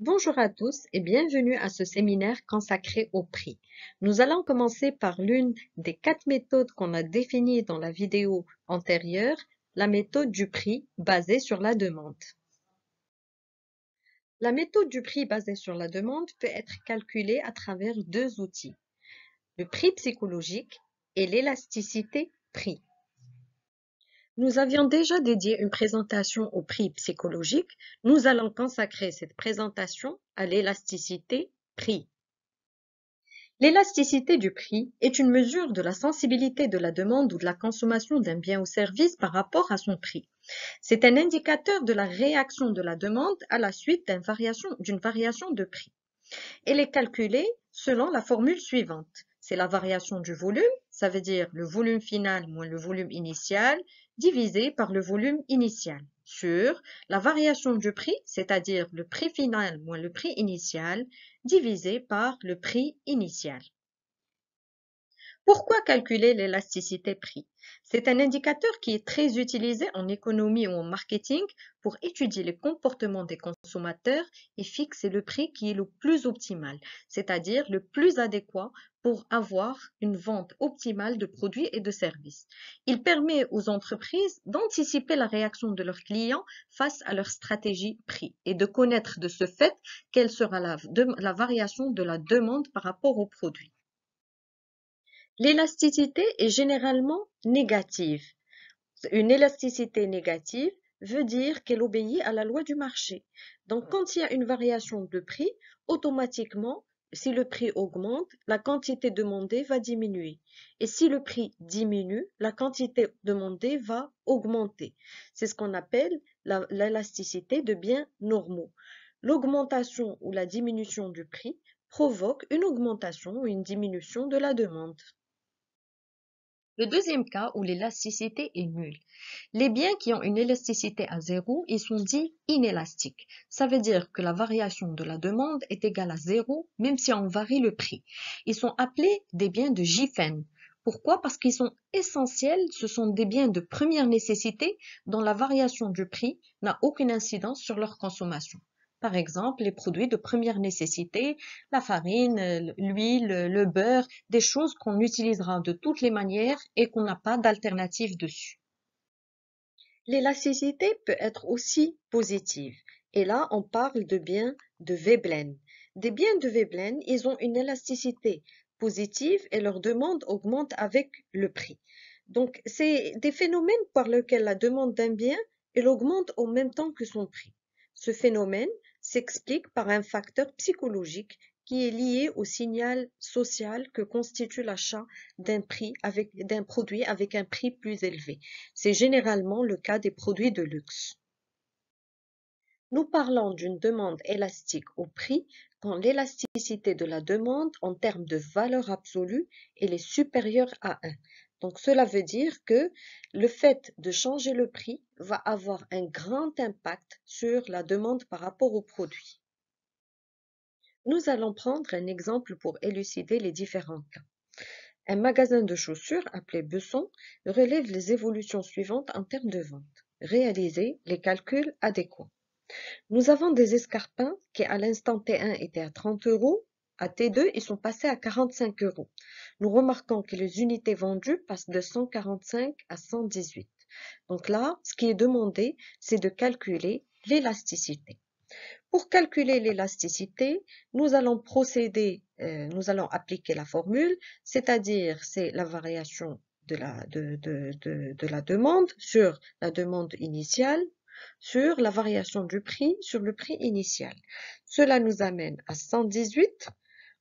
Bonjour à tous et bienvenue à ce séminaire consacré au prix. Nous allons commencer par l'une des quatre méthodes qu'on a définies dans la vidéo antérieure, la méthode du prix basée sur la demande. La méthode du prix basée sur la demande peut être calculée à travers deux outils, le prix psychologique et l'élasticité prix. Nous avions déjà dédié une présentation au prix psychologique, nous allons consacrer cette présentation à l'élasticité prix. L'élasticité du prix est une mesure de la sensibilité de la demande ou de la consommation d'un bien ou service par rapport à son prix. C'est un indicateur de la réaction de la demande à la suite d'une variation, variation de prix. Elle est calculée selon la formule suivante. C'est la variation du volume ça veut dire le volume final moins le volume initial, divisé par le volume initial, sur la variation du prix, c'est-à-dire le prix final moins le prix initial, divisé par le prix initial. Pourquoi calculer l'élasticité prix C'est un indicateur qui est très utilisé en économie ou en marketing pour étudier le comportement des consommateurs et fixer le prix qui est le plus optimal, c'est-à-dire le plus adéquat pour avoir une vente optimale de produits et de services. Il permet aux entreprises d'anticiper la réaction de leurs clients face à leur stratégie prix et de connaître de ce fait quelle sera la, variation de la demande par rapport au produit. L'élasticité est généralement négative. Une élasticité négative veut dire qu'elle obéit à la loi du marché. Donc quand il y a une variation de prix, automatiquement, si le prix augmente, la quantité demandée va diminuer. Et si le prix diminue, la quantité demandée va augmenter. C'est ce qu'on appelle l'élasticité de biens normaux. L'augmentation ou la diminution du prix provoque une augmentation ou une diminution de la demande. Le deuxième cas où l'élasticité est nulle. Les biens qui ont une élasticité à zéro, ils sont dits inélastiques. Ça veut dire que la variation de la demande est égale à zéro, même si on varie le prix. Ils sont appelés des biens de Giffen. Pourquoi Parce qu'ils sont essentiels, ce sont des biens de première nécessité dont la variation du prix n'a aucune incidence sur leur consommation. Par exemple, les produits de première nécessité, la farine, l'huile, le beurre, des choses qu'on utilisera de toutes les manières et qu'on n'a pas d'alternative dessus. L'élasticité peut être aussi positive. Et là, on parle de biens de Veblen. Des biens de Veblen, ils ont une élasticité positive et leur demande augmente avec le prix. Donc, c'est des phénomènes par lesquels la demande d'un bien, elle augmente en même temps que son prix. Ce phénomène, s'explique par un facteur psychologique qui est lié au signal social que constitue l'achat d'un prix avec produit avec un prix plus élevé. C'est généralement le cas des produits de luxe. Nous parlons d'une demande élastique au prix quand l'élasticité de la demande en termes de valeur absolue est supérieure à 1. Donc cela veut dire que le fait de changer le prix va avoir un grand impact sur la demande par rapport au produit. Nous allons prendre un exemple pour élucider les différents cas. Un magasin de chaussures appelé Besson relève les évolutions suivantes en termes de vente. réaliser les calculs adéquats. Nous avons des escarpins qui à l'instant T1 étaient à 30 euros à T2, ils sont passés à 45 euros. Nous remarquons que les unités vendues passent de 145 à 118. Donc là, ce qui est demandé, c'est de calculer l'élasticité. Pour calculer l'élasticité, nous allons procéder, euh, nous allons appliquer la formule, c'est-à-dire c'est la variation de la, de la demande sur la demande initiale sur la variation du prix sur le prix initial. Cela nous amène à 118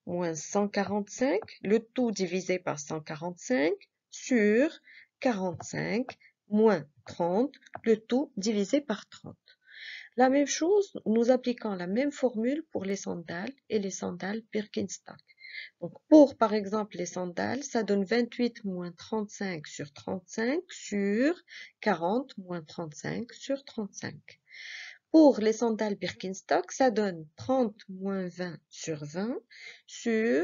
moins 145, le tout divisé par 145, sur 45 moins 30, le tout divisé par 30. La même chose, nous appliquons la même formule pour les sandales et les sandales Birkenstock. Donc pour, par exemple, les sandales, ça donne 28 moins 35 sur 35 sur 40 moins 35 sur 35. Pour les sandales Birkenstock, ça donne 30 moins 20 sur 20 sur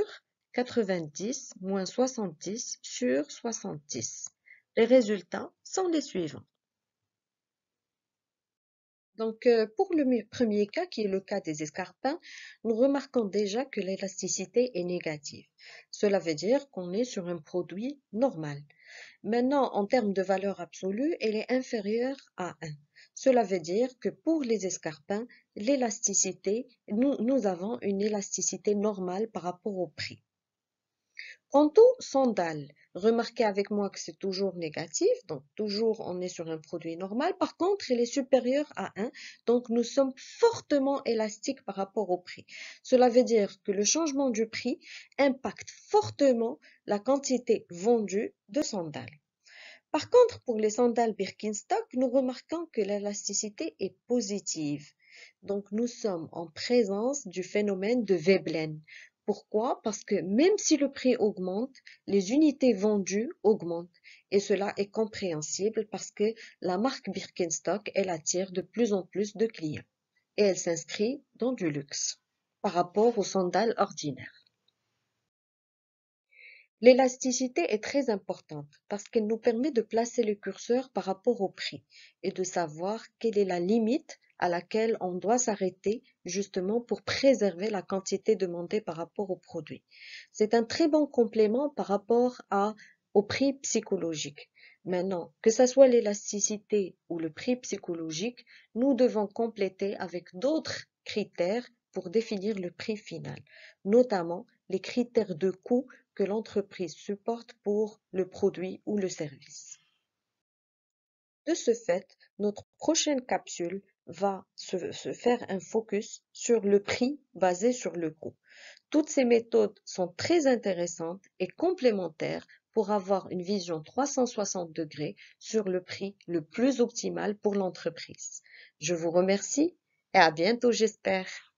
90 moins 70 sur 70. Les résultats sont les suivants. Donc, euh, pour le premier cas, qui est le cas des escarpins, nous remarquons déjà que l'élasticité est négative. Cela veut dire qu'on est sur un produit normal. Maintenant, en termes de valeur absolue, elle est inférieure à 1. Cela veut dire que pour les escarpins, l'élasticité, nous, nous avons une élasticité normale par rapport au prix. Quant aux sandales, remarquez avec moi que c'est toujours négatif, donc toujours on est sur un produit normal. Par contre, il est supérieur à 1, donc nous sommes fortement élastiques par rapport au prix. Cela veut dire que le changement du prix impacte fortement la quantité vendue de sandales. Par contre, pour les sandales Birkenstock, nous remarquons que l'élasticité est positive. Donc, nous sommes en présence du phénomène de Veblen. Pourquoi Parce que même si le prix augmente, les unités vendues augmentent. Et cela est compréhensible parce que la marque Birkenstock, elle attire de plus en plus de clients. Et elle s'inscrit dans du luxe par rapport aux sandales ordinaires. L'élasticité est très importante parce qu'elle nous permet de placer le curseur par rapport au prix et de savoir quelle est la limite à laquelle on doit s'arrêter justement pour préserver la quantité demandée par rapport au produit. C'est un très bon complément par rapport à, au prix psychologique. Maintenant, que ce soit l'élasticité ou le prix psychologique, nous devons compléter avec d'autres critères pour définir le prix final, notamment les critères de coût l'entreprise supporte pour le produit ou le service. De ce fait, notre prochaine capsule va se, faire un focus sur le prix basé sur le coût. Toutes ces méthodes sont très intéressantes et complémentaires pour avoir une vision 360 degrés sur le prix le plus optimal pour l'entreprise. Je vous remercie et à bientôt j'espère.